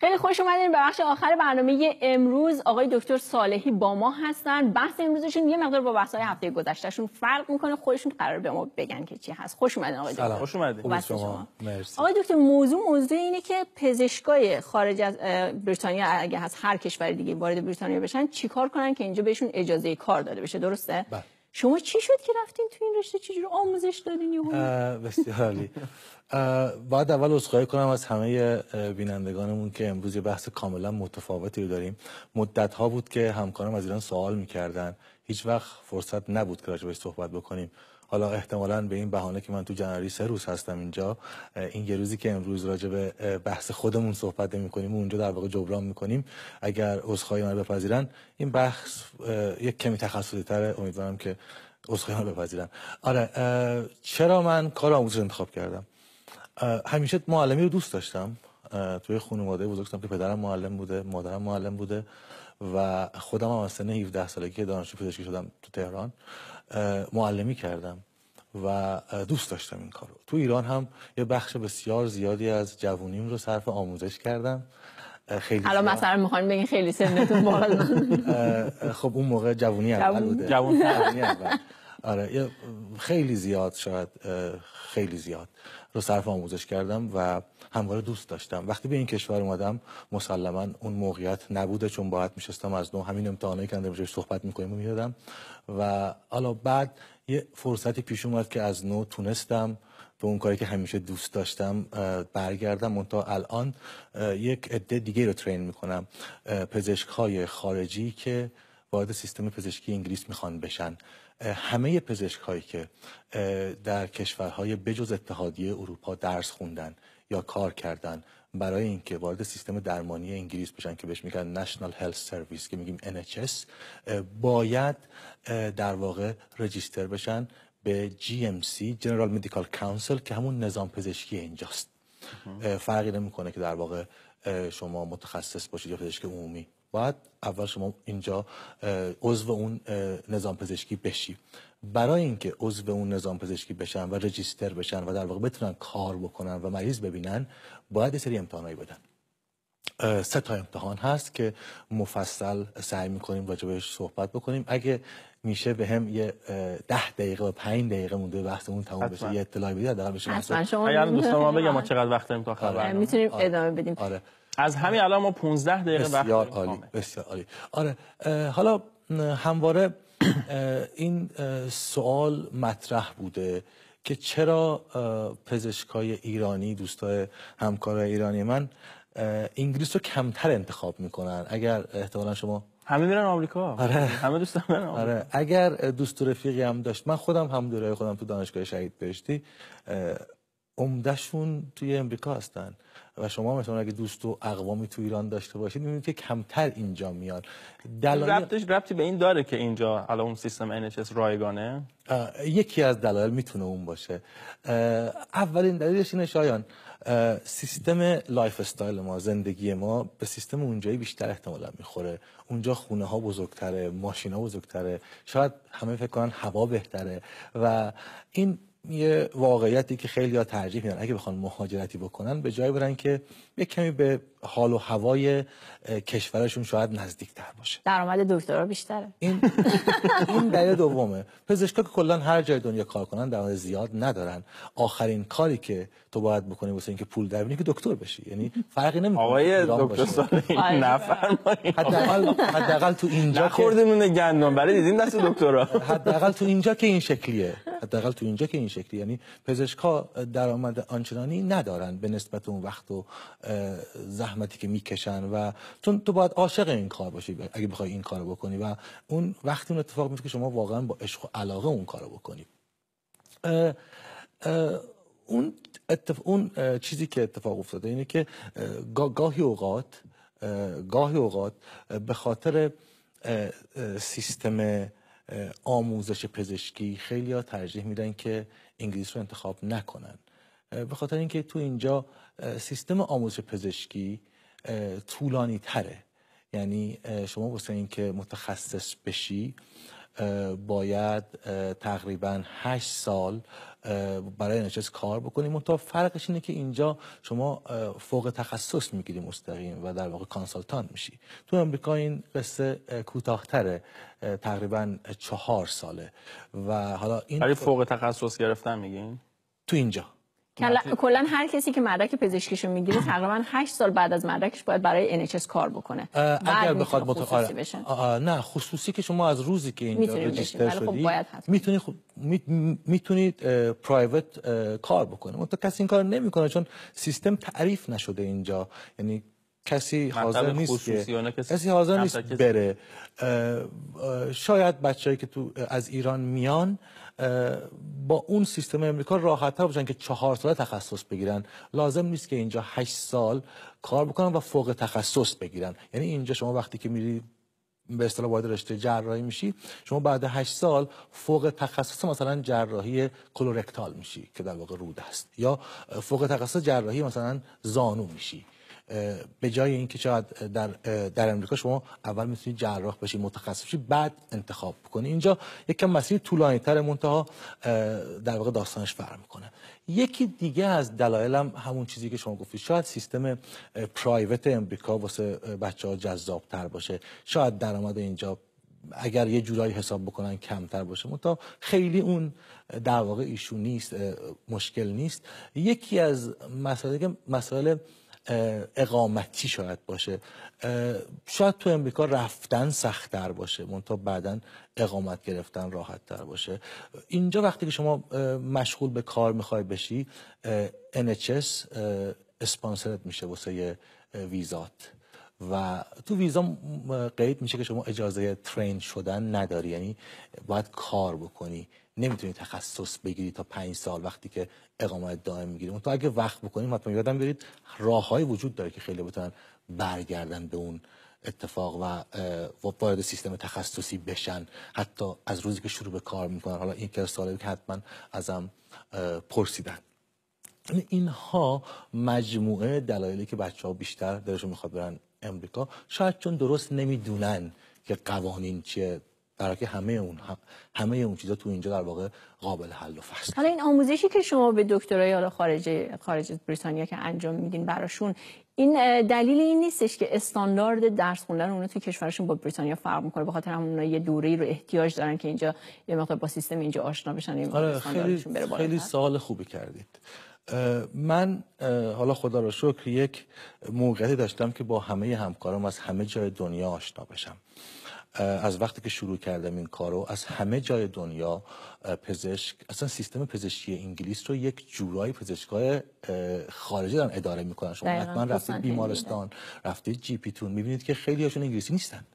خیلی خوش اومدین به بخش آخر برنامه امروز آقای دکتر صالحی با ما هستن بحث امروزشون یه مقدار با بحث های هفته گذشتهشون فرق میکنه خودشون قرار به ما بگن که چی هست خوش اومدین آقای دکتر سلام خوش اومدین شما مرسی آقای دکتر موضوع موضوع اینه که پزشکای خارج از بریتانیا اگه از هر کشور دیگه وارد بریتانیا بشن چیکار کنن که اینجا بهشون اجازه کار داده بشه درسته بله. شما چی شد که رفتین تو این رشته چجور آموزش دادین بسیار عالی بعد اول عذرخواهی کنم از همه بینندگانمون که امروز یه بحث کاملا متفاوتی رو داریم مدت ها بود که همکارم از ایران سوال میکردن هیچ وقت فرصت نبود که راجبش صحبت بکنیم حالا احتمالا به این بهانه که من تو جنوری سه روز هستم اینجا این یه روزی که امروز راجع به بحث خودمون صحبت کنیم و اونجا در واقع جبران کنیم اگر عذرخواهی من بپذیرن این بحث یک کمی تخصصی تره امیدوارم که عذرخواهی من بپذیرن آره چرا من کار آموزش انتخاب کردم همیشه معلمی رو دوست داشتم توی خانواده بزرگ شدم که پدرم معلم بوده مادرم معلم بوده و خودم هم از سن 17 سالگی که دانشجو پزشکی شدم تو تهران معلمی کردم و دوست داشتم این کارو تو ایران هم یه بخش بسیار زیادی از جوونیم رو صرف آموزش کردم خیلی حالا مثلا میخوایم بگین خیلی سنتون بالا خب اون موقع جوونی اول بوده جوون اول آره خیلی زیاد شاید خیلی زیاد رو صرف آموزش کردم و همواره دوست داشتم وقتی به این کشور اومدم مسلما اون موقعیت نبوده چون باید میشستم از نو همین امتحانایی که اندر صحبت میکنیم و میدادم و حالا بعد یه فرصتی پیش اومد که از نو تونستم به اون کاری که همیشه دوست داشتم برگردم تا الان یک عده دیگه رو ترین میکنم پزشک های خارجی که وارد سیستم پزشکی انگلیس میخوان بشن همه پزشک هایی که در کشورهای بجز اتحادیه اروپا درس خوندن یا کار کردن برای اینکه وارد سیستم درمانی انگلیس بشن که بهش میگن نشنال هلت سرویس که میگیم NHS باید در واقع رجیستر بشن به GMC جنرال مدیکال کانسل که همون نظام پزشکی اینجاست فرقی نمیکنه که در واقع شما متخصص باشید یا پزشک عمومی باید اول شما اینجا عضو اون نظام پزشکی بشی برای اینکه عضو اون نظام پزشکی بشن و رجیستر بشن و در واقع بتونن کار بکنن و مریض ببینن باید سری امتحانایی بدن سه تا امتحان هست که مفصل سعی میکنیم راجبش صحبت بکنیم اگه میشه به هم یه ده دقیقه و پنج دقیقه مونده اون تموم بشه یه اطلاعی بدید حداقل بشه حتما شما دوستان بگم ما آره. چقدر وقت داریم تا میتونیم آره. ادامه بدیم آره. از همین الان ما 15 دقیقه وقت بسیار عالی بسیار عالی آره حالا همواره این سوال مطرح بوده که چرا پزشکای ایرانی دوستای همکارای ایرانی من انگلیس رو کمتر انتخاب میکنن اگر احتمالا شما همه میرن آمریکا آره. همه دوستان من آره. اگر دوست و رفیقی هم داشت من خودم هم دوره خودم تو دانشگاه شهید بهشتی عمدهشون توی امریکا هستن و شما مثلا اگه دوست و اقوامی تو ایران داشته باشید میبینید که کمتر اینجا میان دلائل... ربطش ربطی به این داره که اینجا الان اون سیستم NHS رایگانه یکی از دلایل میتونه اون باشه اولین دلیلش اینه شایان سیستم لایف استایل ما زندگی ما به سیستم اونجایی بیشتر احتمالا میخوره اونجا خونه ها بزرگتره ماشین ها بزرگتره شاید همه فکر کنن هوا بهتره و این یه واقعیتی که خیلی ها ترجیح میدن اگه بخوان مهاجرتی بکنن به جای برن که یه کمی به حال و هوای کشورشون شاید نزدیک تر باشه درآمد دکترا بیشتره این این دلیل دومه پزشکا که کلا هر جای دنیا کار کنن درآمد زیاد ندارن آخرین کاری که تو باید بکنی واسه اینکه پول در که دکتر بشی یعنی فرقی نمیکنه آقای دکتر آره. نفرمایید حداقل حداقل تو اینجا خوردمون گندم برای دیدین دست دکترها. حداقل تو اینجا که این شکلیه حداقل تو اینجا که شکلی یعنی پزشکها درآمد آنچنانی ندارن به نسبت اون وقت و زحمتی که میکشن و چون تو باید عاشق این کار باشی اگه بخوای این کارو بکنی و اون وقتی اون اتفاق میفته که شما واقعا با عشق و علاقه اون کارو بکنی اون اون چیزی که اتفاق افتاده اینه که گاهی اوقات گاهی اوقات به خاطر سیستم آموزش پزشکی خیلی ترجیح میدن که انگلیس رو انتخاب نکنن به خاطر اینکه تو اینجا سیستم آموزش پزشکی طولانی تره یعنی شما واسه اینکه متخصص بشی باید تقریبا هشت سال برای نشست کار بکنیم تا فرقش اینه که اینجا شما فوق تخصص میگیری مستقیم و در واقع کانسلتان میشی تو امریکا این قصه کوتاهتره تقریبا چهار ساله و حالا این برای فوق تخصص گرفتن میگین تو اینجا کلا هر کسی که مدرک پزشکیشو میگیره تقریبا 8 سال بعد از مدرکش باید برای NHS کار بکنه اگر بخواد متخاره نه خصوصی که شما از روزی که اینجا رجیستر خب شدی میتونی خب میتونید پرایوت کار بکنه منتها کسی این کار نمیکنه چون سیستم تعریف نشده اینجا یعنی کسی حاضر نیست که کسی حاضر نیست بره شاید بچههایی که تو از ایران میان با اون سیستم امریکا راحتتر باشن که چهار ساله تخصص بگیرن لازم نیست که اینجا هشت سال کار بکنن و فوق تخصص بگیرن یعنی اینجا شما وقتی که میری به اصطلاح وارد رشته جراحی میشی شما بعد هشت سال فوق تخصص مثلا جراحی کلورکتال میشی که در واقع رود است یا فوق تخصص جراحی مثلا زانو میشی به جای اینکه شاید در در امریکا شما اول میتونید جراح بشی متخصص بشی بعد انتخاب بکنی اینجا یک کم مسیر طولانی تر منتها در واقع داستانش فرق میکنه یکی دیگه از دلایلم همون چیزی که شما گفتید شاید سیستم پرایوت امریکا واسه بچه ها جذاب تر باشه شاید درآمد اینجا اگر یه جورایی حساب بکنن کمتر باشه منتها خیلی اون در واقع ایشون نیست مشکل نیست یکی از مسائل مسئله اقامتی شاید باشه شاید تو امریکا رفتن سختتر باشه تا بعدا اقامت گرفتن راحت تر باشه اینجا وقتی که شما مشغول به کار میخوای بشی NHS اسپانسرت میشه واسه ویزات و تو ویزا قید میشه که شما اجازه ترین شدن نداری یعنی باید کار بکنی نمیتونی تخصص بگیری تا پنج سال وقتی که اقامت دائم میگیری اون تا اگه وقت بکنیم حتما یادم برید راههایی وجود داره که خیلی بتونن برگردن به اون اتفاق و وارد سیستم تخصصی بشن حتی از روزی که شروع به کار میکنن حالا این که سالی که حتما ازم پرسیدن یعنی اینها مجموعه دلایلی که بچه ها بیشتر دلشون میخواد برن امریکا شاید چون درست نمیدونن که قوانین چیه برای که همه اون همه اون چیزا تو اینجا در واقع قابل حل و فصل حالا این آموزشی که شما به دکترای حالا خارج خارج بریتانیا که انجام میدین براشون این دلیل این نیستش که استاندارد درس خوندن اونا تو کشورشون با بریتانیا فرق میکنه به خاطر همون یه دوره رو احتیاج دارن که اینجا یه مقدار با سیستم اینجا آشنا بشن این آره، خیلی, خیلی خوبی کردید من حالا خدا را شکر یک موقعی داشتم که با همه همکارم از همه جای دنیا آشنا بشم از وقتی که شروع کردم این کارو از همه جای دنیا پزشک اصلا سیستم پزشکی انگلیس رو یک جورایی پزشکای خارجی دارن اداره میکنن شما حتما رفتید بیمارستان رفتید جی تون میبینید که خیلی هاشون انگلیسی نیستن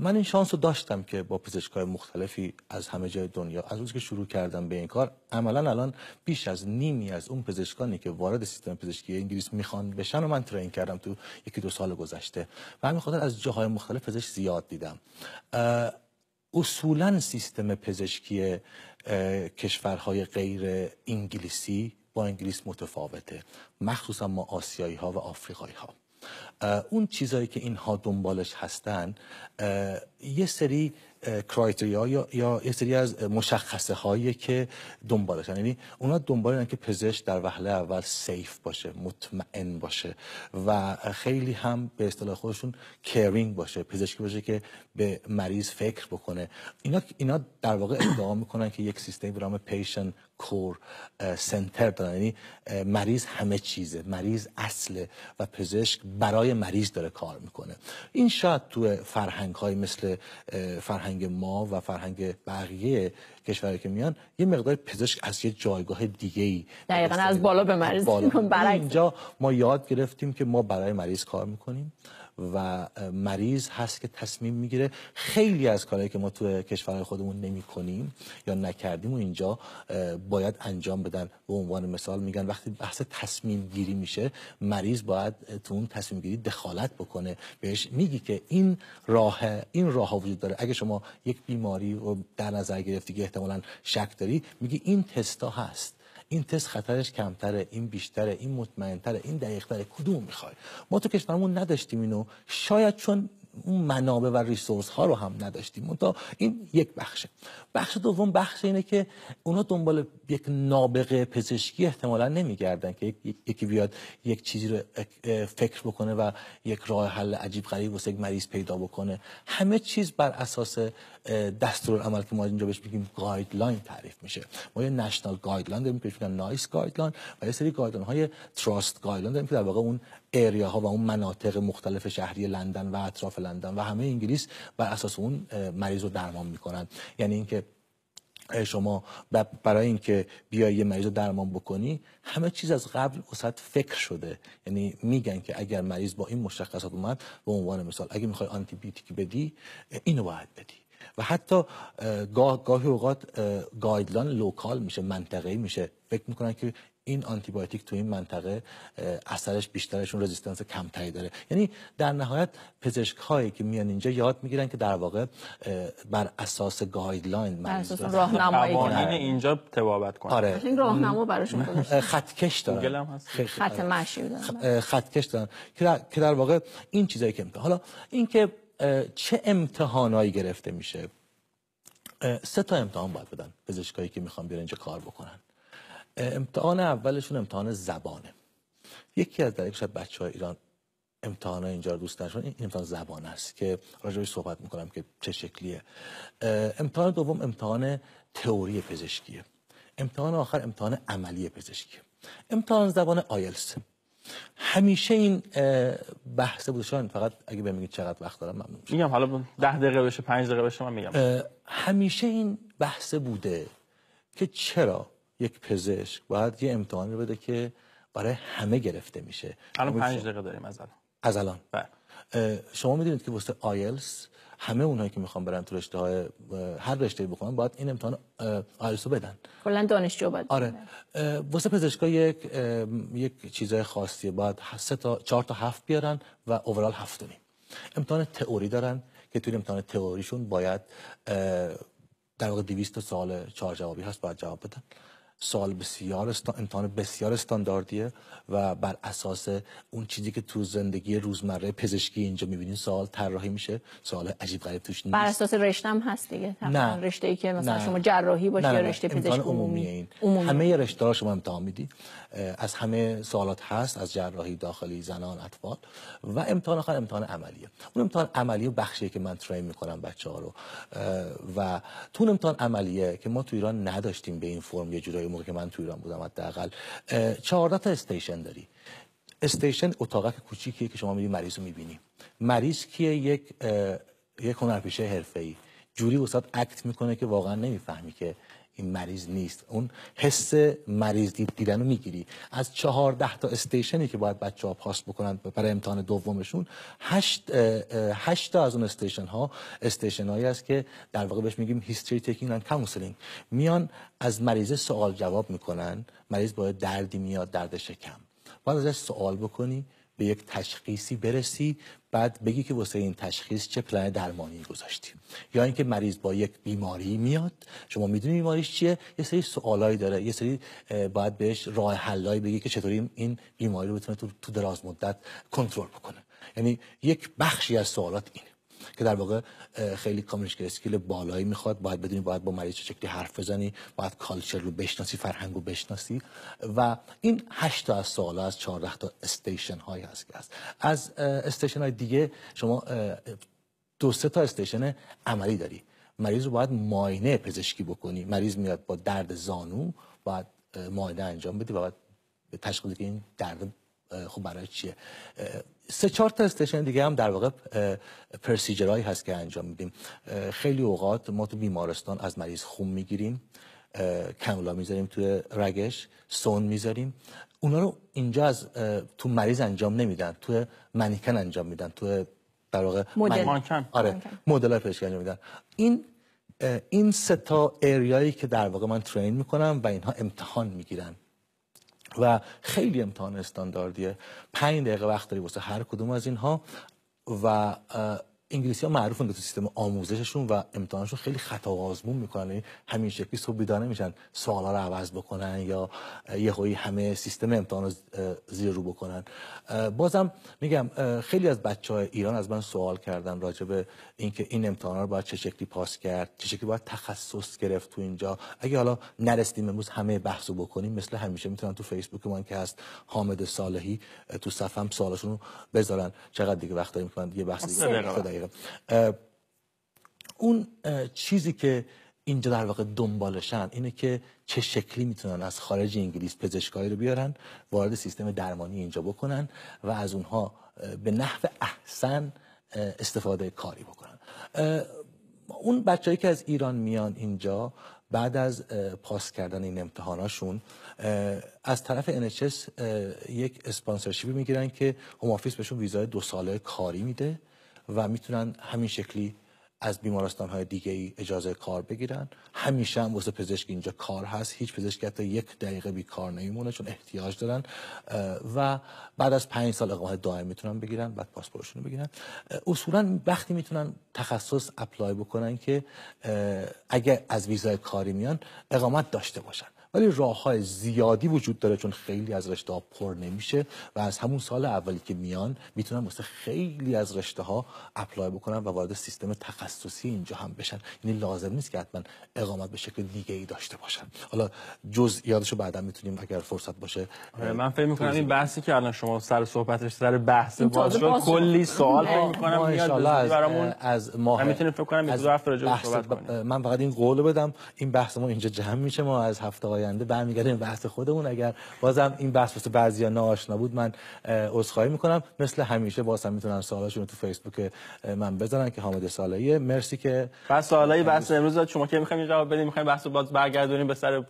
من این شانس رو داشتم که با پزشکای مختلفی از همه جای دنیا از روز که شروع کردم به این کار عملا الان بیش از نیمی از اون پزشکانی که وارد سیستم پزشکی انگلیس میخوان بشن و من ترین کردم تو یکی دو سال گذشته و همین خاطر از جاهای مختلف پزشک زیاد دیدم اصولا سیستم پزشکی کشورهای غیر انگلیسی با انگلیس متفاوته مخصوصا ما آسیایی ها و آفریقایی ها اون چیزایی که اینها دنبالش هستن یه سری کرایتریا یا, یا یه سری از مشخصه هایی که دنبالشن یعنی اونا دنبالن که پزشک در وهله اول سیف باشه مطمئن باشه و خیلی هم به اصطلاح خودشون کرینگ باشه پزشکی باشه که به مریض فکر بکنه اینا اینا در واقع ادعا میکنن که یک سیستمی به نام پیشن کور سنتر دارن یعنی مریض همه چیزه مریض اصله و پزشک برای مریض داره کار میکنه این شاید تو فرهنگ های مثل فرهنگ ما و فرهنگ بقیه کشورهایی که میان یه مقدار پزشک از یه جایگاه دیگه ای دقیقا از بالا به مریض اینجا ما یاد گرفتیم که ما برای مریض کار میکنیم و مریض هست که تصمیم میگیره خیلی از کارهایی که ما تو کشورهای خودمون نمی کنیم یا نکردیم و اینجا باید انجام بدن به عنوان مثال میگن وقتی بحث تصمیم گیری میشه مریض باید تو اون تصمیم گیری دخالت بکنه بهش میگی که این راه این راه ها وجود داره اگه شما یک بیماری رو در نظر گرفتی که احتمالا شک داری میگی این تستا هست این تست خطرش کمتره این بیشتره این مطمئنتره این دقیقتره کدوم میخوای ما تو کشورمون نداشتیم اینو شاید چون اون منابع و ریسورس ها رو هم نداشتیم تا این یک بخشه بخش دوم بخش اینه که اونا دنبال یک نابغه پزشکی احتمالا نمیگردن که یکی بیاد یک چیزی رو فکر بکنه و یک راه حل عجیب غریب و یک مریض پیدا بکنه همه چیز بر اساس عمل که ما اینجا بهش میگیم گایدلاین تعریف میشه ما یه نشنال گایدلاین داریم که میگن نایس گایدلاین و یه سری گایدلاین های تراست گایدلاین داریم که در واقع اون ایریا ها و اون مناطق مختلف شهری لندن و اطراف لندن و همه انگلیس بر اساس اون مریض رو درمان میکنن یعنی اینکه شما برای اینکه بیای یه مریض رو درمان بکنی همه چیز از قبل وسط فکر شده یعنی میگن که اگر مریض با این مشخصات اومد به عنوان مثال اگه میخوای آنتی بیوتیک بدی اینو باید بدی و حتی گاه گاهی اوقات گایدلان لوکال میشه منطقه‌ای میشه فکر میکنن که این آنتیبایوتیک تو این منطقه اثرش بیشترشون رزیستنس کمتری داره یعنی در نهایت پزشک هایی که میان اینجا یاد میگیرن که در واقع بر اساس گایدلاین بر اساس راهنمایی اینجا توابت کنن آره این راهنما براشون خطکش دارن خط آره. مشی دارن خطکش دارن که در واقع این چیزایی که امتحان حالا اینکه چه امتحانایی گرفته میشه سه تا امتحان باید بدن پزشکایی که میخوان بیان اینجا کار بکنن امتحان اولشون امتحان زبانه یکی از در یک شب بچه های ایران امتحان ها اینجا رو دوست نشون این امتحان زبان است که راجعش صحبت میکنم که چه شکلیه امتحان دوم امتحان تئوری پزشکیه امتحان آخر امتحان عملی پزشکیه امتحان زبان آیلتس همیشه این بحث شان فقط اگه به میگید چقدر وقت دارم ممنون میگم حالا ده دقیقه بشه پنج دقیقه بشه من میگم همیشه این بحث بوده که چرا یک پزشک باید یه امتحانی رو بده که برای همه گرفته میشه الان پنج دقیقه داریم از الان از الان بله. شما میدونید که واسه آیلس همه اونایی که میخوان برن تو رشته های هر رشته بخوان، باید این امتحان آیلس رو بدن کلا دانشجو باید آره واسه پزشکا یک یک چیزای خاصیه باید سه تا چهار تا هفت بیارن و اوورال هفت و امتحان تئوری دارن که توی امتحان تئوریشون باید در واقع 200 سال چهار جوابی هست باید جواب بدن سال بسیار است... امتحان بسیار استانداردیه و بر اساس اون چیزی که تو زندگی روزمره پزشکی اینجا میبینین سال طراحی میشه سوال عجیب غریب توش نیست بر اساس رشته هم هست دیگه نه رشته ای که مثلا شما جراحی باشه یا رشته پزشکی عمومی این عمومی. همه رشته ها شما امتحان میدی از همه سوالات هست از جراحی داخلی زنان اطفال و امتحان آخر امتحان عملیه اون امتحان عملیه بخشی که من ترین میکنم بچه ها رو و تو امتحان عملیه که ما تو ایران نداشتیم به این فرم یه جورایی اون موقع که من تو ایران بودم حداقل 14 تا استیشن داری استیشن اتاق کوچیکیه که شما میری مریض رو میبینی مریض کیه یک یک هنرپیشه حرفه‌ای جوری وسط اکت میکنه که واقعا نمیفهمی که این مریض نیست اون حس مریض دید دیدن رو میگیری از چهارده تا استیشنی که باید بچه ها پاس بکنند برای امتحان دومشون هشت, تا از اون استیشن ها استیشن هایی است که در واقع بهش میگیم هیستری تیکینگ اند کانسلینگ میان از مریض سوال جواب میکنن مریض باید دردی میاد درد شکم باید ازش سوال بکنی به یک تشخیصی برسی بعد بگی که واسه این تشخیص چه پلن درمانی گذاشتی یا اینکه مریض با یک بیماری میاد شما میدونی بیماریش چیه یه سری سوالایی داره یه سری باید بهش راه حلایی بگی که چطوری این بیماری رو بتونه تو دراز مدت کنترل بکنه یعنی یک بخشی از سوالات اینه که در واقع خیلی کامیونیکیشن اسکیل بالایی میخواد باید بدونی باید با مریض چه حرف بزنی باید کالچر رو بشناسی فرهنگ رو بشناسی و این 8 تا از سوال از 14 تا استیشن هایی هست که هست از استیشن های دیگه شما دو سه تا استیشن عملی داری مریض رو باید ماینه پزشکی بکنی مریض میاد با درد زانو باید ماینه انجام بدی و باید تشخیص این درد خب برای چیه سه چهار تا استشن دیگه هم در واقع پرسیجرهایی هست که انجام میدیم خیلی اوقات ما تو بیمارستان از مریض خون میگیریم کنولا میذاریم توی رگش سون میذاریم اونا رو اینجا از تو مریض انجام نمیدن تو منیکن انجام میدن تو در واقع مدل آره مدل پزشکی انجام میدن این این سه تا ایریایی که در واقع من ترین میکنم و اینها امتحان میگیرن و خیلی امتحان استانداردیه پنج دقیقه وقت داری واسه هر کدوم از اینها و انگلیسی ها معروف که تو سیستم آموزششون و امتحانشون خیلی خطا و آزمون میکنن یعنی همین شکلی صبح بیدار نمیشن سوالا رو عوض بکنن یا یه یهویی همه سیستم امتحان رو زیر رو بکنن بازم میگم خیلی از بچه های ایران از من سوال کردن راجع به اینکه این امتحان رو باید چه شکلی پاس کرد چه شکلی باید تخصص گرفت تو اینجا اگه حالا نرسیدیم امروز همه بحثو بکنیم مثل همیشه میتونن تو فیسبوک من که هست حامد صالحی تو صفم سوالشون رو بذارن چقدر دیگه وقت داریم یه بحث دیگه اون چیزی که اینجا در واقع دنبالشن اینه که چه شکلی میتونن از خارج انگلیس پزشکایی رو بیارن وارد سیستم درمانی اینجا بکنن و از اونها به نحو احسن استفاده کاری بکنن اون بچههایی که از ایران میان اینجا بعد از پاس کردن این امتحاناشون از طرف NHS یک اسپانسرشیپی میگیرن که هوم آفیس بهشون ویزای دو ساله کاری میده و میتونن همین شکلی از بیمارستان های دیگه ای اجازه کار بگیرن همیشه هم واسه پزشک اینجا کار هست هیچ پزشکی حتی یک دقیقه بیکار نمیمونه چون احتیاج دارن و بعد از پنج سال اقامت دائم میتونن بگیرن بعد پاسپورتشون رو بگیرن اصولا وقتی میتونن تخصص اپلای بکنن که اگه از ویزای کاری میان اقامت داشته باشن ولی راه های زیادی وجود داره چون خیلی از رشته ها پر نمیشه و از همون سال اولی که میان میتونن واسه خیلی از رشته ها اپلای بکنن و وارد سیستم تخصصی اینجا هم بشن یعنی لازم نیست که حتما اقامت به شکل دیگه ای داشته باشن حالا رو بعدا میتونیم اگر فرصت باشه آره، من فکر میکنم این بحثی که الان شما سر صحبتش سر بحث باز کلی سوال فکر میکنم از ما فکر کنم دو هفته من فقط این قول بدم این بحث ما اینجا جمع میشه ما از هفته های آینده برمیگردیم بحث خودمون اگر بازم این بحث واسه بعضیا ناآشنا بود من عذرخواهی میکنم مثل همیشه باز هم میتونن سوالاشون رو تو فیسبوک من بزنن که حامد سالایی مرسی که بس سوالای بحث امروز شما که میخوایم جواب بدیم میخوایم بحث باز برگردونیم به سر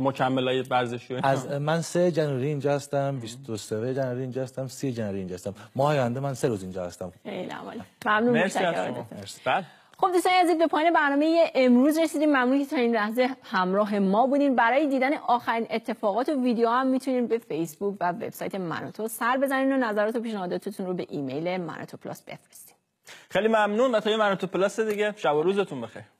مکملای ورزشی از من سه جنوری اینجا هستم 23 جنوری اینجا هستم 30 جنوری اینجا هستم ماه آینده من سه روز اینجا هستم خیلی عالی ممنون از شما مرسی خب دوستان عزیز به پایان برنامه امروز رسیدیم ممنون که تا این لحظه همراه ما بودین برای دیدن آخرین اتفاقات و ویدیو هم میتونین به فیسبوک و وبسایت منوتو سر بزنین و نظرات و پیشنهاداتتون رو به ایمیل منوتو پلاس بفرستین خیلی ممنون و تا پلاس دیگه شب و روزتون بخیر